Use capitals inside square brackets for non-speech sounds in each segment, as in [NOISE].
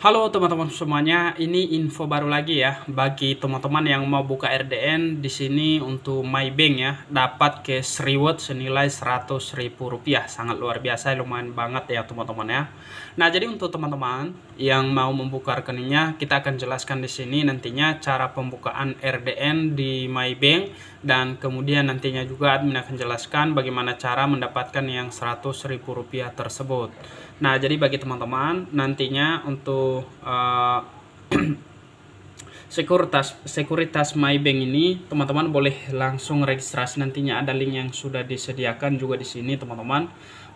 Halo teman-teman semuanya, ini info baru lagi ya bagi teman-teman yang mau buka RDN di sini untuk MyBank ya dapat cash reward senilai rp rupiah, sangat luar biasa lumayan banget ya teman-teman ya. Nah, jadi untuk teman-teman yang mau membuka rekeningnya kita akan jelaskan di sini nantinya cara pembukaan RDN di MyBank dan kemudian nantinya juga admin akan jelaskan bagaimana cara mendapatkan yang rp rupiah tersebut. Nah, jadi bagi teman-teman nantinya untuk uh, [CLEARS THROAT] sekuritas sekuritas MyBank ini teman-teman boleh langsung registrasi nantinya ada link yang sudah disediakan juga di sini teman-teman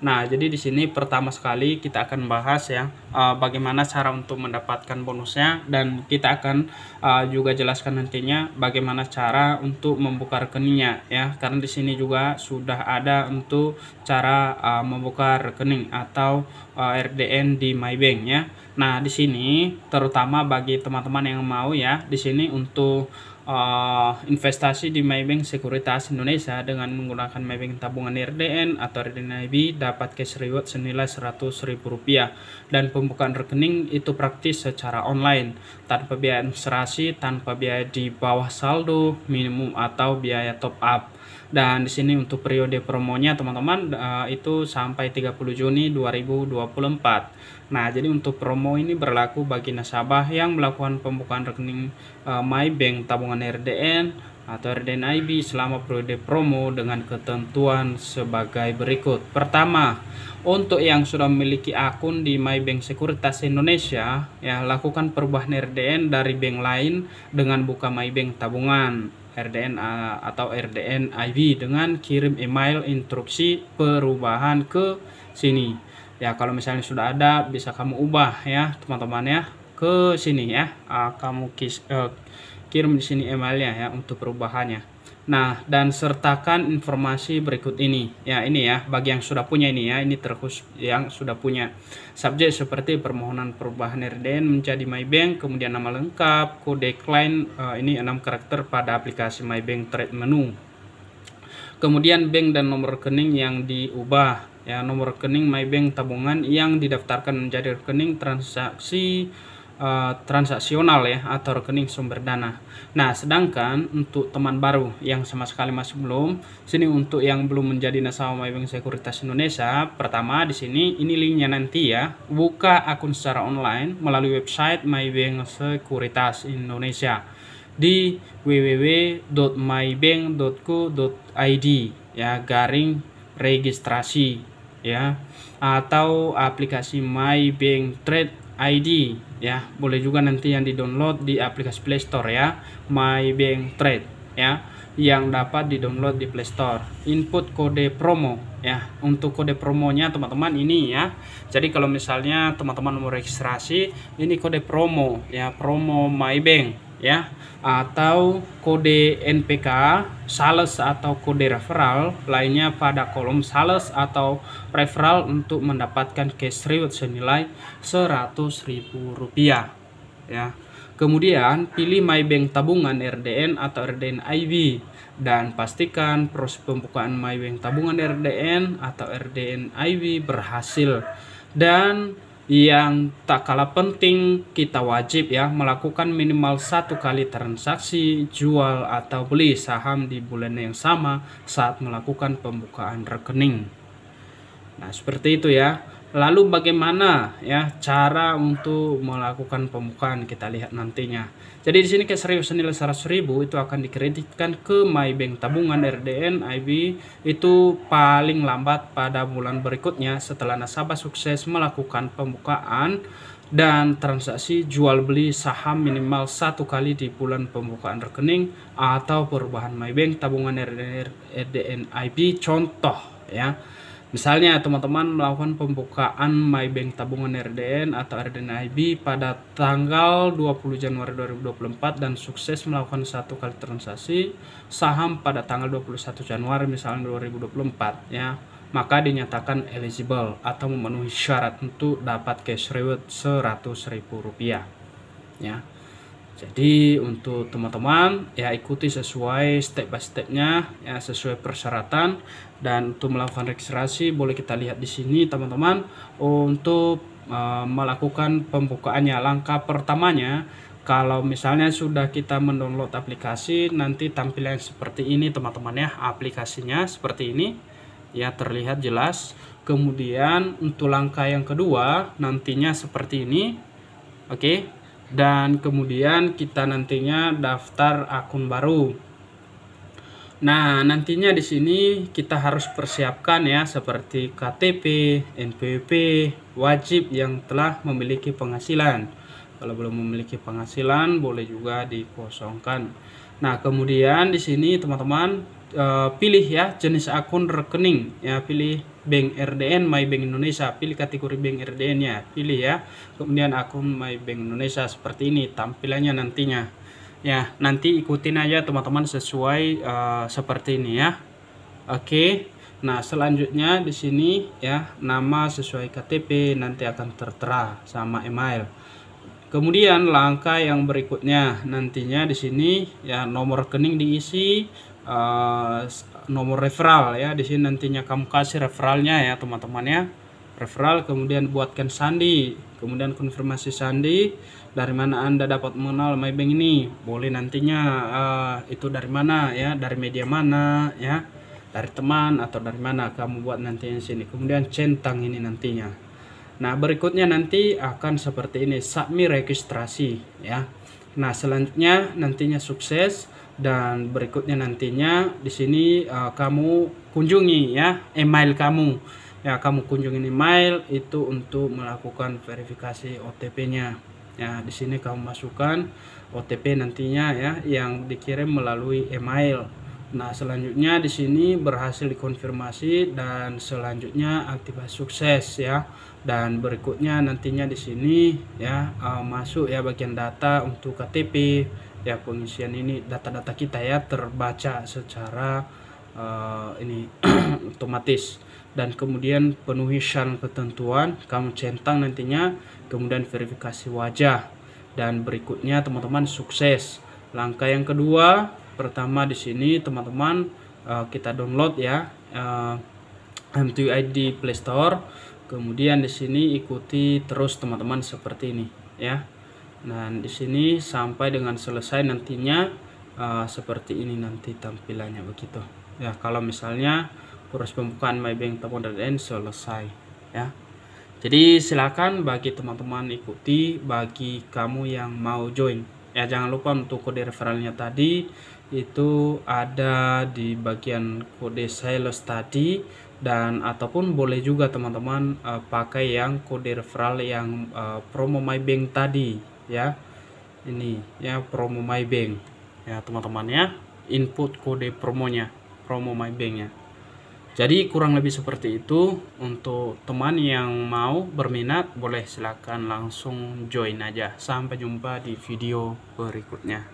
Nah, jadi di sini pertama sekali kita akan bahas ya uh, bagaimana cara untuk mendapatkan bonusnya dan kita akan uh, juga jelaskan nantinya bagaimana cara untuk membuka rekeningnya ya. Karena di sini juga sudah ada untuk cara uh, membuka rekening atau uh, RDN di MyBank ya. Nah, di sini terutama bagi teman-teman yang mau ya, di sini untuk uh, investasi di Maybank Sekuritas Indonesia dengan menggunakan Maybank tabungan RDN atau RDN IB dapat cash reward senilai Rp100.000 dan pembukaan rekening itu praktis secara online tanpa biaya administrasi, tanpa biaya di bawah saldo minimum atau biaya top up. Dan di sini untuk periode promonya teman-teman eh, itu sampai 30 Juni 2024. Nah, jadi untuk promo ini berlaku bagi nasabah yang melakukan pembukaan rekening eh, MyBank tabungan RDN atau RDNIB selama periode promo dengan ketentuan sebagai berikut. Pertama, untuk yang sudah memiliki akun di MyBank Sekuritas Indonesia, ya lakukan perubahan RDN dari bank lain dengan buka MyBank tabungan RDN atau RDN IB dengan kirim email instruksi perubahan ke sini. Ya, kalau misalnya sudah ada bisa kamu ubah ya, teman-teman ya, ke sini ya. Ah, kamu kis, eh, kirim di sini emailnya ya untuk perubahannya. Nah, dan sertakan informasi berikut ini. Ya, ini ya, bagi yang sudah punya ini ya, ini terkhusus yang sudah punya. Subjek seperti permohonan perubahan RDN menjadi MyBank, kemudian nama lengkap, kode klien, eh, ini enam karakter pada aplikasi MyBank Trade Menu. Kemudian bank dan nomor rekening yang diubah. Ya, nomor rekening MyBank tabungan yang didaftarkan menjadi rekening transaksi uh, transaksional ya atau rekening sumber dana. Nah, sedangkan untuk teman baru yang sama sekali masih belum, sini untuk yang belum menjadi nasabah MyBank Sekuritas Indonesia, pertama di sini ini linknya nanti ya, buka akun secara online melalui website MyBank Sekuritas Indonesia di www.mybank.co.id ya garing registrasi ya atau aplikasi MyBank Trade ID ya boleh juga nanti yang di download di aplikasi Play Store ya My Bank Trade ya yang dapat di download di Play Store input kode promo ya untuk kode promonya teman-teman ini ya jadi kalau misalnya teman-teman mau registrasi ini kode promo ya promo My Bank ya atau kode NPK sales atau kode referral lainnya pada kolom sales atau referral untuk mendapatkan cash reward senilai Rp100.000 ya kemudian pilih My Bank Tabungan RDN atau RDN IB dan pastikan proses pembukaan My Bank Tabungan RDN atau RDN IB berhasil dan yang tak kalah penting kita wajib ya melakukan minimal satu kali transaksi jual atau beli saham di bulan yang sama saat melakukan pembukaan rekening. Nah, seperti itu ya. Lalu bagaimana ya cara untuk melakukan pembukaan kita lihat nantinya. Jadi di sini keseriusan nilai ribu itu akan dikreditkan ke MyBank Tabungan RDN IB itu paling lambat pada bulan berikutnya setelah nasabah sukses melakukan pembukaan dan transaksi jual beli saham minimal satu kali di bulan pembukaan rekening atau perubahan MyBank Tabungan RDN IB contoh ya. Misalnya teman-teman melakukan pembukaan My Bank Tabungan RDN atau RDN IB pada tanggal 20 Januari 2024 dan sukses melakukan satu kali transaksi saham pada tanggal 21 Januari misalnya 2024 ya maka dinyatakan eligible atau memenuhi syarat untuk dapat cash reward Rp100.000 ya. Jadi untuk teman-teman ya ikuti sesuai step by stepnya ya sesuai persyaratan dan untuk melakukan registrasi boleh kita lihat di sini teman-teman untuk e, melakukan pembukaannya langkah pertamanya kalau misalnya sudah kita mendownload aplikasi nanti tampilan seperti ini teman-teman ya aplikasinya seperti ini ya terlihat jelas kemudian untuk langkah yang kedua nantinya seperti ini oke okay dan kemudian kita nantinya daftar akun baru. Nah, nantinya di sini kita harus persiapkan ya seperti KTP, NPWP, wajib yang telah memiliki penghasilan. Kalau belum memiliki penghasilan boleh juga dikosongkan. Nah, kemudian di sini teman-teman Eh, pilih ya jenis akun rekening ya pilih bank RDN My Bank Indonesia pilih kategori bank RDN ya pilih ya kemudian akun My Bank Indonesia seperti ini tampilannya nantinya ya nanti ikutin aja teman-teman sesuai uh, seperti ini ya oke Nah, selanjutnya di sini ya, nama sesuai KTP nanti akan tertera sama email. Kemudian langkah yang berikutnya nantinya di sini ya nomor rekening diisi, Eh, nomor referral ya di sini nantinya kamu kasih referralnya ya teman-temannya referral kemudian buatkan sandi kemudian konfirmasi sandi dari mana anda dapat mengenal MyBank ini boleh nantinya uh, itu dari mana ya dari media mana ya dari teman atau dari mana kamu buat nantinya sini kemudian centang ini nantinya Nah, berikutnya nanti akan seperti ini, submit registrasi ya. Nah, selanjutnya nantinya sukses dan berikutnya nantinya di sini uh, kamu kunjungi ya email kamu ya kamu kunjungi email itu untuk melakukan verifikasi OTP-nya ya di sini kamu masukkan OTP nantinya ya yang dikirim melalui email nah selanjutnya di sini berhasil dikonfirmasi dan selanjutnya aktivasi sukses ya dan berikutnya nantinya di sini ya uh, masuk ya bagian data untuk KTP ya pengisian ini data-data kita ya terbaca secara uh, ini [CLEARS THROAT] otomatis dan kemudian penuhi syarat ketentuan kamu centang nantinya kemudian verifikasi wajah dan berikutnya teman-teman sukses langkah yang kedua pertama di sini teman-teman uh, kita download ya uh, eh, M2ID Playstore kemudian di sini ikuti terus teman-teman seperti ini ya Nah, di sini sampai dengan selesai nantinya uh, seperti ini nanti tampilannya begitu. Ya, kalau misalnya proses pembukaan MyBank N selesai ya. Jadi silakan bagi teman-teman ikuti bagi kamu yang mau join. Ya, jangan lupa untuk kode referralnya tadi itu ada di bagian kode sales tadi dan ataupun boleh juga teman-teman uh, pakai yang kode referral yang uh, promo MyBank tadi ya ini ya promo my bank ya teman-teman ya input kode promonya promo my bank ya. jadi kurang lebih seperti itu untuk teman yang mau berminat boleh silahkan langsung join aja sampai jumpa di video berikutnya